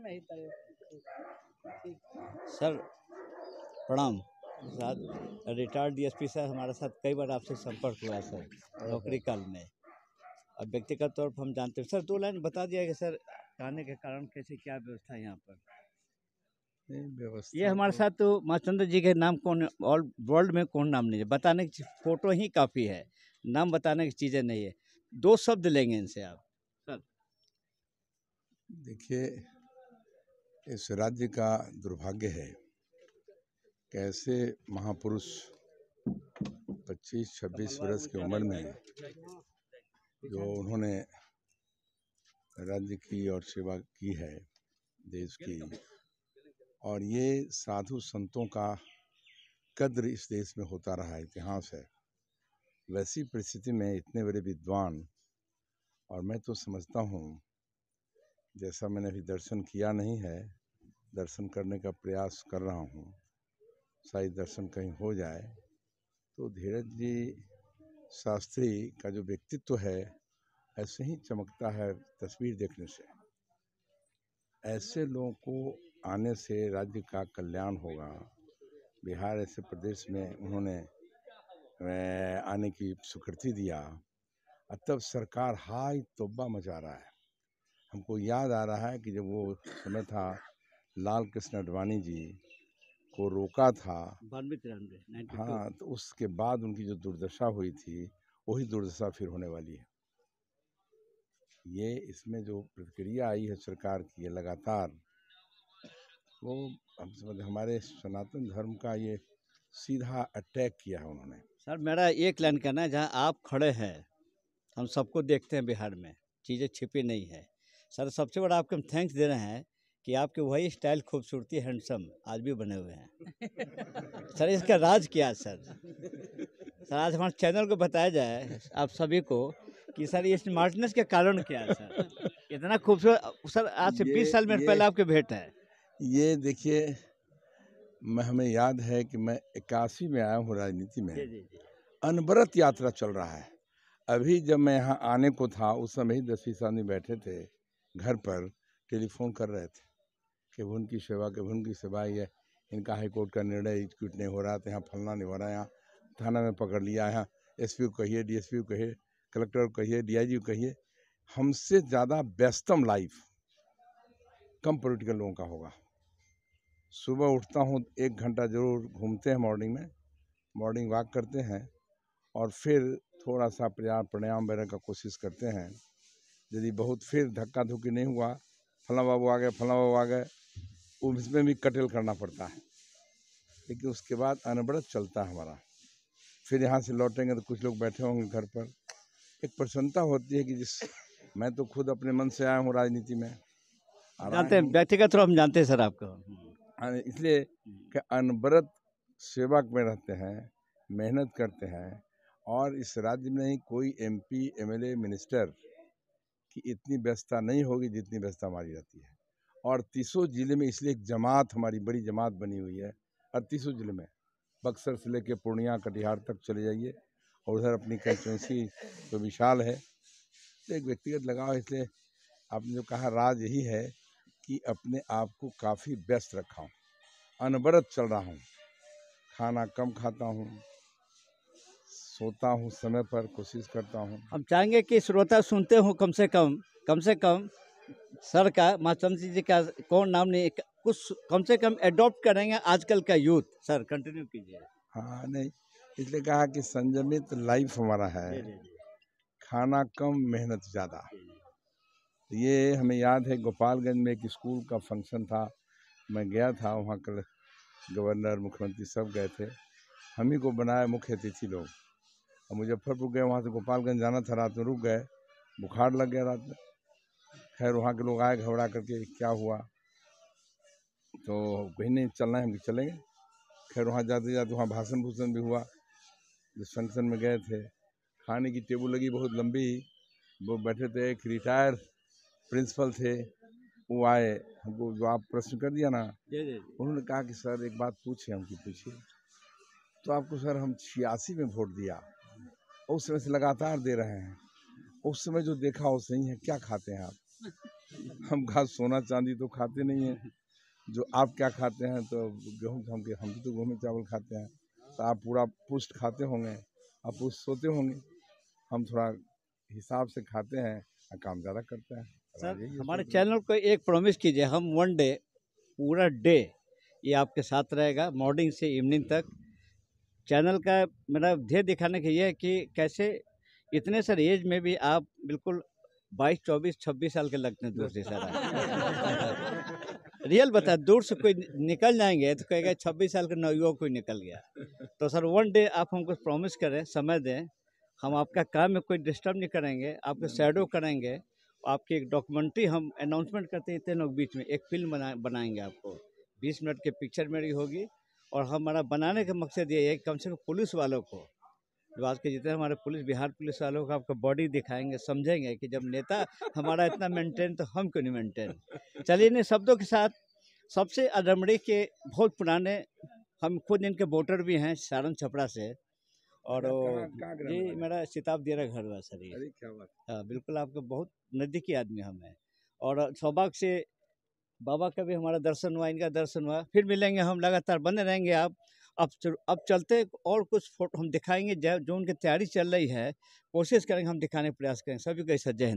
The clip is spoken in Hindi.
में ही सर प्रणाम डी रिटायर्ड डीएसपी सर हमारे साथ कई बार आपसे संपर्क हुआ सर नौकरी काल में अब व्यक्तिगत तौर पर हम जानते हैं सर दो लाइन बता दिया कि सर कहने के कारण कैसे क्या व्यवस्था है यहाँ पर ये हमारे तो- साथ तो माँ चंद्र जी के नाम कौन ऑल वर्ल्ड में कौन नाम नहीं है बताने की फ़ोटो ही काफ़ी है नाम बताने की चीज़ें नहीं है दो शब्द लेंगे इनसे आप सर देखिए इस राज्य का दुर्भाग्य है कैसे महापुरुष 25-26 वर्ष की उम्र में जो उन्होंने राज्य की और सेवा की है देश की और ये साधु संतों का कद्र इस देश में होता रहा है इतिहास है वैसी परिस्थिति में इतने बड़े विद्वान और मैं तो समझता हूँ जैसा मैंने अभी दर्शन किया नहीं है दर्शन करने का प्रयास कर रहा हूँ शायद दर्शन कहीं हो जाए तो धीरज जी शास्त्री का जो व्यक्तित्व है ऐसे ही चमकता है तस्वीर देखने से ऐसे लोगों को आने से राज्य का कल्याण होगा बिहार ऐसे प्रदेश में उन्होंने आने की स्वीकृति दिया तब सरकार हाई तोबा मचा रहा है हमको याद आ रहा है कि जब वो समय था लाल कृष्ण अडवाणी जी को रोका था बानवे तिरानवे हाँ तो उसके बाद उनकी जो दुर्दशा हुई थी वही दुर्दशा फिर होने वाली है ये इसमें जो प्रतिक्रिया आई है सरकार की है लगातार वो हम समझ हमारे सनातन धर्म का ये सीधा अटैक किया है उन्होंने सर मेरा एक लाइन कहना है जहाँ आप खड़े हैं हम सबको देखते हैं बिहार में चीज़ें छिपी नहीं है सर सबसे बड़ा आपको हम थैंक्स दे रहे हैं कि आपके वही स्टाइल खूबसूरती हैंडसम आज भी बने हुए हैं सर इसका राज क्या है सर सर आज हमारे चैनल को बताया जाए आप सभी को कि सर ये स्मार्टनेस के कारण क्या है सर इतना खूबसूरत सर आज से बीस साल मेरे पहले आपके भेंट है ये देखिए मैं हमें याद है कि मैं इक्यासी में आया हूँ राजनीति में अनवरत यात्रा चल रहा है अभी जब मैं यहाँ आने को था उस समय ही दसवीं साल में बैठे थे घर पर टेलीफोन कर रहे थे कि भुन की सेवा के भुन की सेवा ये इनका हाईकोर्ट का निर्णय एग्जीक्यूट नहीं हो रहा था तो यहाँ फलना नहीं हो रहा यहाँ थाना में पकड़ लिया यहाँ एस पी कहिए डी एस पी कहिए कलेक्टर को कहिए डी आई जी कहिए हमसे ज़्यादा व्यस्तम लाइफ कम पोलिटिकल लोगों का होगा सुबह उठता हूँ एक घंटा जरूर घूमते हैं मॉर्निंग में मॉर्निंग वॉक करते हैं और फिर थोड़ा सा प्रयाण प्राणायाम वगैरह का कोशिश करते हैं यदि बहुत फिर धक्का धुक्की नहीं हुआ फला बाबू आ गए फला बाबू आ गए तो उसमें भी कटेल करना पड़ता है लेकिन उसके बाद अनबड़त चलता है हमारा फिर यहाँ से लौटेंगे तो कुछ लोग बैठे होंगे घर पर एक प्रसन्नता होती है कि जिस मैं तो खुद अपने मन से आया हूँ राजनीति में जानते हैं व्यक्तिगत तो हम जानते हैं सर आपको हाँ, इसलिए कि अनबरत सेवक में रहते हैं मेहनत करते हैं और इस राज्य में ही कोई एमपी एमएलए मिनिस्टर कि इतनी व्यस्तता नहीं होगी जितनी व्यस्तता हमारी रहती है और तीसों ज़िले में इसलिए एक जमात हमारी बड़ी जमात बनी हुई है और तीसों ज़िले में बक्सर से लेकर पूर्णिया कटिहार तक चले जाइए और उधर अपनी कंस्टिटेंसी तो विशाल है तो एक व्यक्तिगत लगाव इसलिए आपने जो कहा राज यही है कि अपने आप को काफ़ी व्यस्त रखा हूँ अनवरत चल रहा हूँ खाना कम खाता हूँ सोता हूँ समय पर कोशिश करता हूँ हम चाहेंगे कि श्रोता सुनते हो कम से कम कम से कम सर का माचम जी का कौन नाम नहीं कुछ कम से कम एडॉप्ट करेंगे आजकल का यूथ सर कंटिन्यू कीजिए हाँ नहीं इसलिए कहा कि संयमित लाइफ हमारा है खाना कम मेहनत ज़्यादा ये हमें याद है गोपालगंज में एक स्कूल का फंक्शन था मैं गया था वहाँ कल गवर्नर मुख्यमंत्री सब गए थे हम ही को बनाया मुख्य अतिथि लोग और मुजफ्फरपुर गए वहाँ से गोपालगंज जाना था रात में रुक गए बुखार लग गया रात में खैर वहाँ के लोग आए घबरा करके क्या हुआ तो कहीं नहीं चलना है हम चलेंगे खैर वहाँ जाते जाते वहाँ भाषण भूषण भी हुआ जिस फंक्शन में गए थे खाने की टेबल लगी बहुत लंबी वो बैठे थे एक रिटायर प्रिंसिपल थे वो आए हमको जो आप प्रश्न कर दिया ना उन्होंने कहा कि सर एक बात पूछे हमकी पूछिए तो आपको सर हम छियासी में वोट दिया उस समय से लगातार दे रहे हैं उस समय जो देखा वो सही है क्या खाते हैं आप हम घास सोना चांदी तो खाते नहीं है जो आप क्या खाते हैं तो गेहूँ तो हम के हम तो गेहूँ चावल खाते हैं तो आप पूरा पुष्ट खाते होंगे आप पुष्ट सोते होंगे हम थोड़ा हिसाब से खाते हैं और काम ज़्यादा करते हैं सर हमारे चैनल को एक प्रॉमिस कीजिए हम वन डे पूरा डे ये आपके साथ रहेगा मॉर्निंग से इवनिंग तक चैनल का मेरा ध्येय दिखाने के ये है कि कैसे इतने सर एज में भी आप बिल्कुल बाईस चौबीस छब्बीस साल के लगते हैं दूर से सर रियल बता दूर से कोई निकल जाएंगे तो कहेगा छब्बीस साल का नवयुवक कोई निकल गया तो सर वन डे आप हमको प्रॉमिस करें समय दें हम आपका काम में कोई डिस्टर्ब नहीं करेंगे आपको शेडो करेंगे आपकी एक डॉक्यूमेंट्री हम अनाउंसमेंट करते हैं इतने लोग बीच में एक फिल्म बना बनाएंगे आपको बीस मिनट के पिक्चर मेरी होगी और हमारा बनाने का मकसद ये है कम से कम पुलिस वालों को जो आज के जितने हमारे पुलिस बिहार पुलिस वालों का आपका बॉडी दिखाएंगे समझेंगे कि जब नेता हमारा इतना मेंटेन तो हम क्यों नहीं मेंटेन चलिए इन शब्दों के साथ सबसे अदमड़ी के बहुत पुराने हम खुद इनके वोटर भी हैं सारण छपरा से और ये मेरा सिताब रहा घर हुआ सर ये हाँ बिल्कुल आपका बहुत नज़दीकी आदमी हम हैं और सौभाग्य से बाबा का भी हमारा दर्शन हुआ इनका दर्शन हुआ फिर मिलेंगे हम लगातार बने रहेंगे आप अब अब चलते और कुछ फोटो हम दिखाएंगे जो उनकी तैयारी चल रही है कोशिश करेंगे हम दिखाने का प्रयास करेंगे सभी का जय